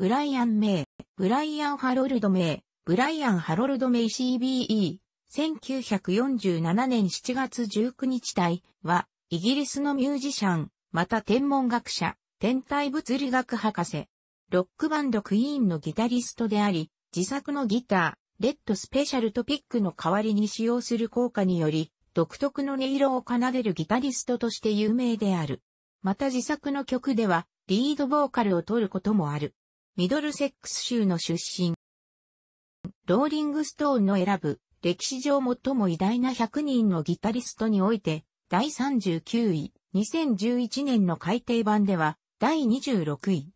ブライアン・メイ、ブライアン・ハロルド・メイ、ブライアン・ハロルド・メイ CBE、1947年7月19日体は、イギリスのミュージシャン、また天文学者、天体物理学博士。ロックバンドクイーンのギタリストであり、自作のギター、レッドスペシャルトピックの代わりに使用する効果により、独特の音色を奏でるギタリストとして有名である。また自作の曲では、リードボーカルを取ることもある。ミドルセックス州の出身。ローリングストーンの選ぶ歴史上最も偉大な100人のギタリストにおいて第39位、2011年の改訂版では第26位。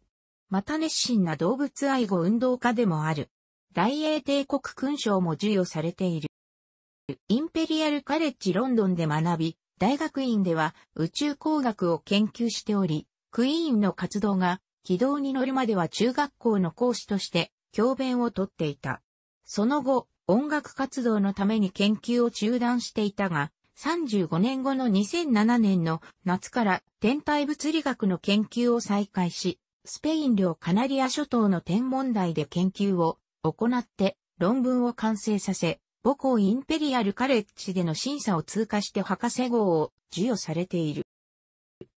また熱心な動物愛護運動家でもある。大英帝国勲章も授与されている。インペリアルカレッジロンドンで学び、大学院では宇宙工学を研究しており、クイーンの活動が軌道に乗るまでは中学校の講師として教鞭をとっていた。その後、音楽活動のために研究を中断していたが、35年後の2007年の夏から天体物理学の研究を再開し、スペイン領カナリア諸島の天文台で研究を行って論文を完成させ、母校インペリアルカレッジでの審査を通過して博士号を授与されている。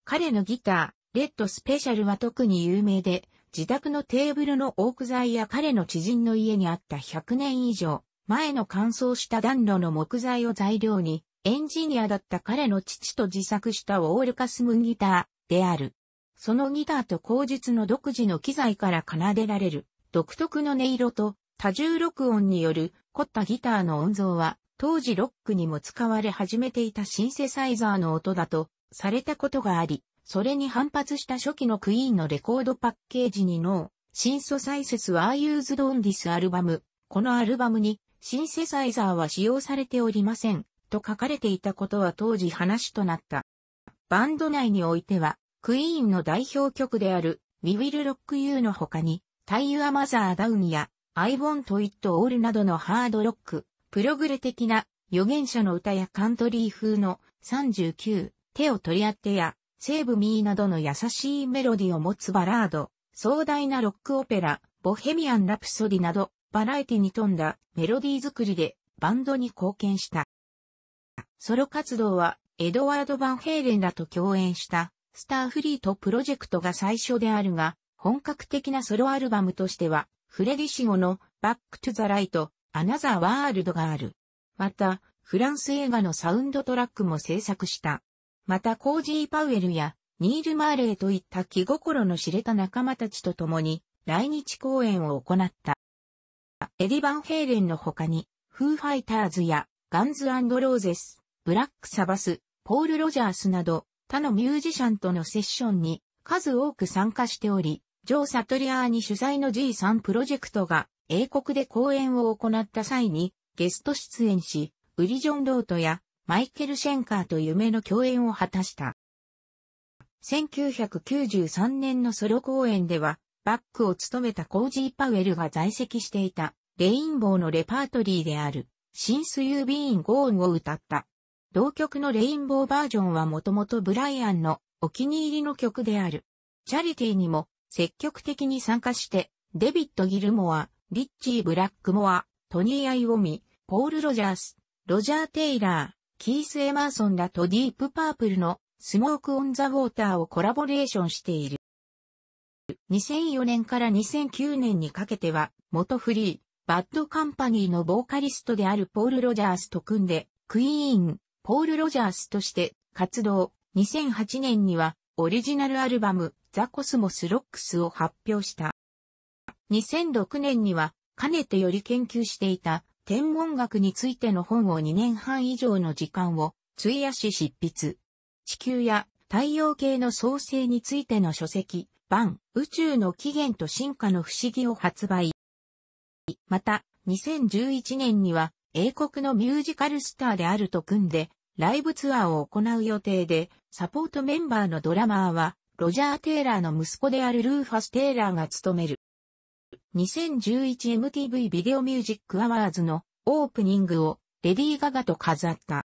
彼のギター、レッドスペシャルは特に有名で、自宅のテーブルのオーク材や彼の知人の家にあった100年以上前の乾燥した暖炉の木材を材料に、エンジニアだった彼の父と自作したウォールカスムギターである。そのギターと口述の独自の機材から奏でられる独特の音色と多重録音による凝ったギターの音像は当時ロックにも使われ始めていたシンセサイザーの音だとされたことがあり、それに反発した初期のクイーンのレコードパッケージにノー、シンソサイセスは used on t h アルバム。このアルバムにシンセサイザーは使用されておりません。と書かれていたことは当時話となった。バンド内においては、クイーンの代表曲である We Will Rock You の他に、Tie Your Mother Down や I Want It All などのハードロック、プログレ的な預言者の歌やカントリー風の39手を取り合ってやセーブミーなどの優しいメロディを持つバラード、壮大なロックオペラ、ボヘミアン・ラプソディなど、バラエティに富んだメロディ作りでバンドに貢献した。ソロ活動はエドワード・バンヘイレンらと共演したスターフリートプロジェクトが最初であるが、本格的なソロアルバムとしては、フレディ・シゴのバック・トゥ・ザ・ライト、アナザー・ワールドがある。また、フランス映画のサウンドトラックも制作した。またコージー・パウエルやニール・マーレーといった気心の知れた仲間たちと共に来日公演を行った。エディ・バンヘイレンの他に、フーファイターズやガンズローゼス、ブラック・サバス、ポール・ロジャースなど他のミュージシャンとのセッションに数多く参加しており、ジョー・サトリアーニ主催の G3 プロジェクトが英国で公演を行った際にゲスト出演し、ウリ・ジョン・ロートやマイケル・シェンカーと夢の共演を果たした。1993年のソロ公演では、バックを務めたコージー・パウエルが在籍していた、レインボーのレパートリーである、シンス・ユー・ビーン・ゴーンを歌った。同曲のレインボーバージョンはもともとブライアンのお気に入りの曲である。チャリティにも積極的に参加して、デビッド・ギルモア、リッチー・ブラックモア、トニー・アイオミ、ポール・ロジャース、ロジャー・テイラー、キース・エマーソンらとディープパープルのスモーク・オン・ザ・ウォーターをコラボレーションしている。2004年から2009年にかけては、元フリー、バッドカンパニーのボーカリストであるポール・ロジャースと組んで、クイーン、ポール・ロジャースとして活動。2008年には、オリジナルアルバム、ザ・コスモス・ロックスを発表した。2006年には、かねてより研究していた、天文学についての本を2年半以上の時間を費やし執筆。地球や太陽系の創生についての書籍、版、宇宙の起源と進化の不思議を発売。また、2011年には英国のミュージカルスターであると組んで、ライブツアーを行う予定で、サポートメンバーのドラマーは、ロジャー・テイラーの息子であるルーファス・テイラーが務める。2011MTV ビデオミュージックアワーズのオープニングをレディー・ガガと飾った。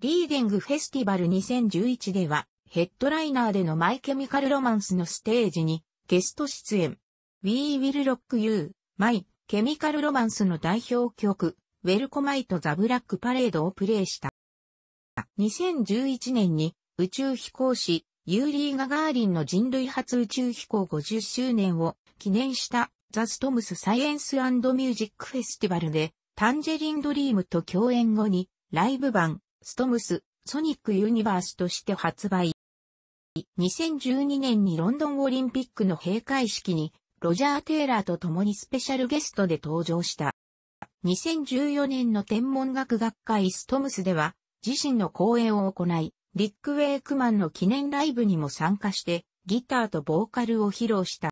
リーディングフェスティバル2011ではヘッドライナーでのマイケミカルロマンスのステージにゲスト出演。We Will Rock You, My ケミカルロマンスの代表曲、ウェルコマイトザブラックパレードをプレイした。2011年に宇宙飛行士ユーリー・ガガーリンの人類初宇宙飛行50周年を記念したザ・ストムス・サイエンス・ミュージック・フェスティバルで、タンジェリン・ドリームと共演後に、ライブ版、ストムス、ソニック・ユニバースとして発売。2012年にロンドンオリンピックの閉会式に、ロジャー・テイラーと共にスペシャルゲストで登場した。2014年の天文学学会ストムスでは、自身の講演を行い、リック・ウェイクマンの記念ライブにも参加して、ギターとボーカルを披露した。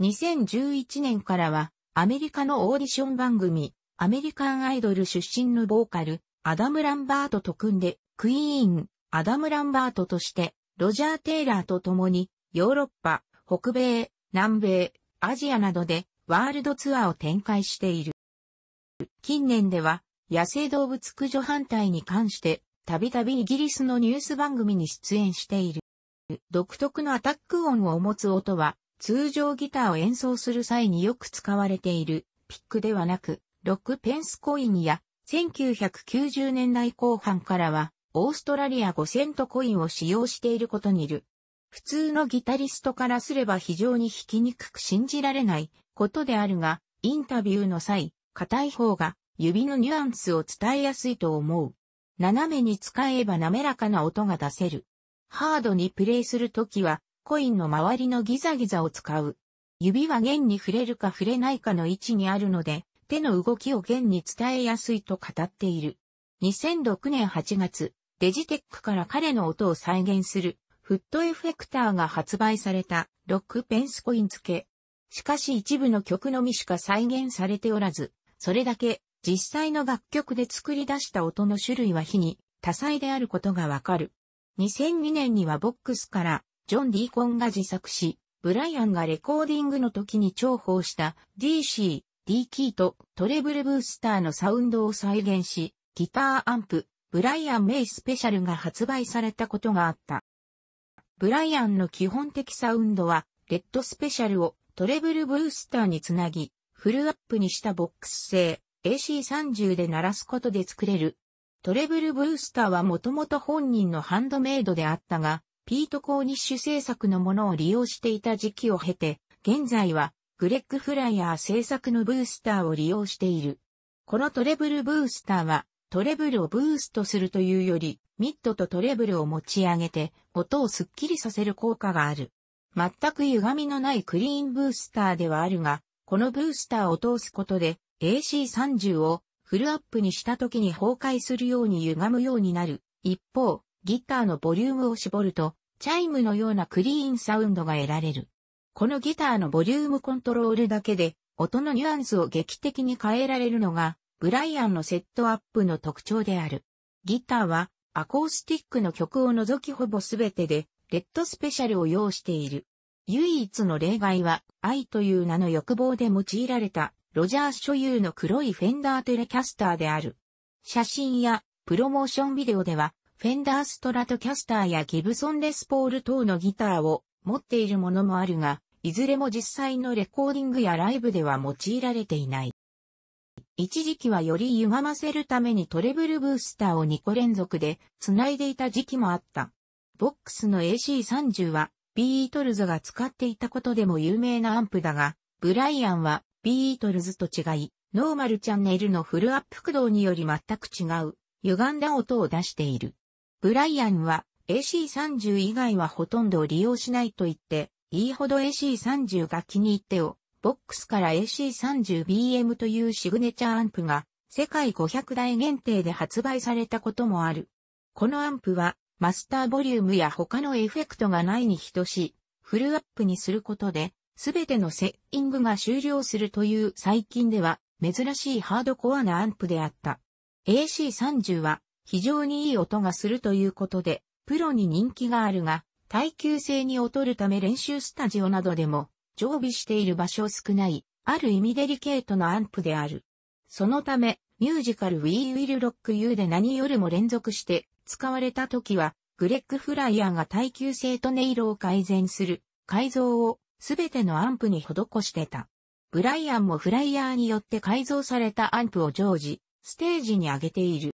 2011年からは、アメリカのオーディション番組、アメリカンアイドル出身のボーカル、アダム・ランバートと組んで、クイーン、アダム・ランバートとして、ロジャー・テイラーと共に、ヨーロッパ、北米、南米、アジアなどで、ワールドツアーを展開している。近年では、野生動物駆除反対に関して、たびたびイギリスのニュース番組に出演している。独特のアタック音を持つ音は、通常ギターを演奏する際によく使われているピックではなく、ロックペンスコインや1990年代後半からはオーストラリア5セントコインを使用していることにいる。普通のギタリストからすれば非常に弾きにくく信じられないことであるが、インタビューの際、硬い方が指のニュアンスを伝えやすいと思う。斜めに使えば滑らかな音が出せる。ハードにプレイするときはコインの周りのギザギザを使う。指は弦に触れるか触れないかの位置にあるので、手の動きを弦に伝えやすいと語っている。2006年8月、デジテックから彼の音を再現する、フットエフェクターが発売された、ロックペンスコイン付け。しかし一部の曲のみしか再現されておらず、それだけ実際の楽曲で作り出した音の種類は非に多彩であることがわかる。2002年にはボックスからジョン・ディーコンが自作し、ブライアンがレコーディングの時に重宝した DC、D キーとトレブルブースターのサウンドを再現し、ギターアンプ、ブライアン・メイスペシャルが発売されたことがあった。ブライアンの基本的サウンドは、レッドスペシャルをトレブルブースターにつなぎ、フルアップにしたボックス製 AC30 で鳴らすことで作れる。トレブルブースターはもともと本人のハンドメイドであったが、ピート・コーニッシュ制作のものを利用していた時期を経て、現在はグレッグ・フライヤー制作のブースターを利用している。このトレブルブースターは、トレブルをブーストするというより、ミッドとトレブルを持ち上げて、音をスッキリさせる効果がある。全く歪みのないクリーンブースターではあるが、このブースターを通すことで AC30 をフルアップにした時に崩壊するように歪むようになる。一方、ギターのボリュームを絞ると、チャイムのようなクリーンサウンドが得られる。このギターのボリュームコントロールだけで、音のニュアンスを劇的に変えられるのが、ブライアンのセットアップの特徴である。ギターは、アコースティックの曲を除きほぼすべてで、レッドスペシャルを要している。唯一の例外は、愛という名の欲望で用いられた、ロジャース所有の黒いフェンダーテレキャスターである。写真やプロモーションビデオでは、フェンダーストラトキャスターやギブソンレスポール等のギターを持っているものもあるが、いずれも実際のレコーディングやライブでは用いられていない。一時期はより歪ませるためにトレブルブースターを2個連続で繋いでいた時期もあった。ボックスの AC30 はビートルズが使っていたことでも有名なアンプだが、ブライアンはビートルズと違い、ノーマルチャンネルのフルアップ駆動により全く違う、歪んだ音を出している。ブライアンは AC30 以外はほとんど利用しないと言って、いいほど AC30 が気に入ってを、ボックスから AC30BM というシグネチャーアンプが世界500台限定で発売されたこともある。このアンプはマスターボリュームや他のエフェクトがないに等しいフルアップにすることで、すべてのセッティングが終了するという最近では珍しいハードコアなアンプであった。AC30 は非常にいい音がするということで、プロに人気があるが、耐久性に劣るため練習スタジオなどでも常備している場所少ない、ある意味デリケートなアンプである。そのため、ミュージカル We Will Rock You で何よりも連続して使われた時は、グレッグ・フライヤーが耐久性と音色を改善する改造をすべてのアンプに施してた。ブライアンもフライヤーによって改造されたアンプを常時、ステージに上げている。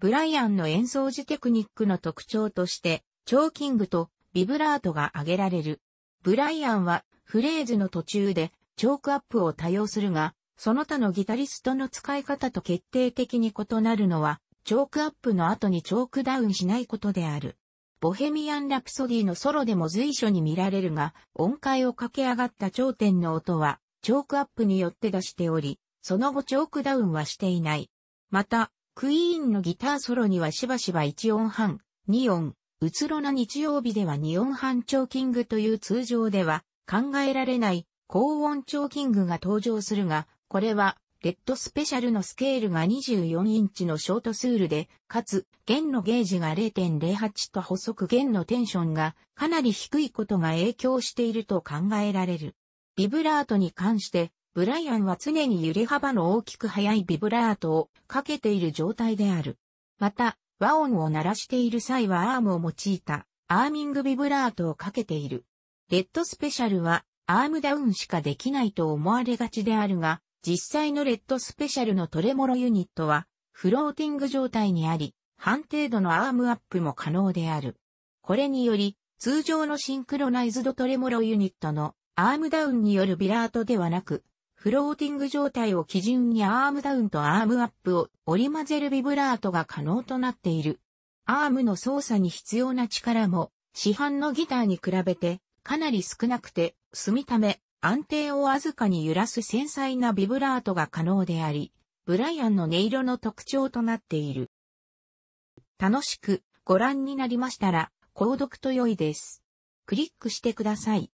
ブライアンの演奏時テクニックの特徴として、チョーキングとビブラートが挙げられる。ブライアンはフレーズの途中でチョークアップを多用するが、その他のギタリストの使い方と決定的に異なるのは、チョークアップの後にチョークダウンしないことである。ボヘミアン・ラプソディのソロでも随所に見られるが、音階を駆け上がった頂点の音は、チョークアップによって出しており、その後チョークダウンはしていない。また、クイーンのギターソロにはしばしば1音半、2音、うつろな日曜日では2音半チョーキングという通常では考えられない高音チョーキングが登場するが、これはレッドスペシャルのスケールが24インチのショートスールで、かつ弦のゲージが0.08と細く弦のテンションがかなり低いことが影響していると考えられる。ビブラートに関してブライアンは常に揺れ幅の大きく速いビブラートをかけている状態である。また、和音を鳴らしている際はアームを用いたアーミングビブラートをかけている。レッドスペシャルはアームダウンしかできないと思われがちであるが、実際のレッドスペシャルのトレモロユニットはフローティング状態にあり、半程度のアームアップも可能である。これにより、通常のシンクロナイズドトレモロユニットのアームダウンによるビラートではなく、フローティング状態を基準にアームダウンとアームアップを織り交ぜるビブラートが可能となっている。アームの操作に必要な力も市販のギターに比べてかなり少なくて、済みため安定をわずかに揺らす繊細なビブラートが可能であり、ブライアンの音色の特徴となっている。楽しくご覧になりましたら、購読と良いです。クリックしてください。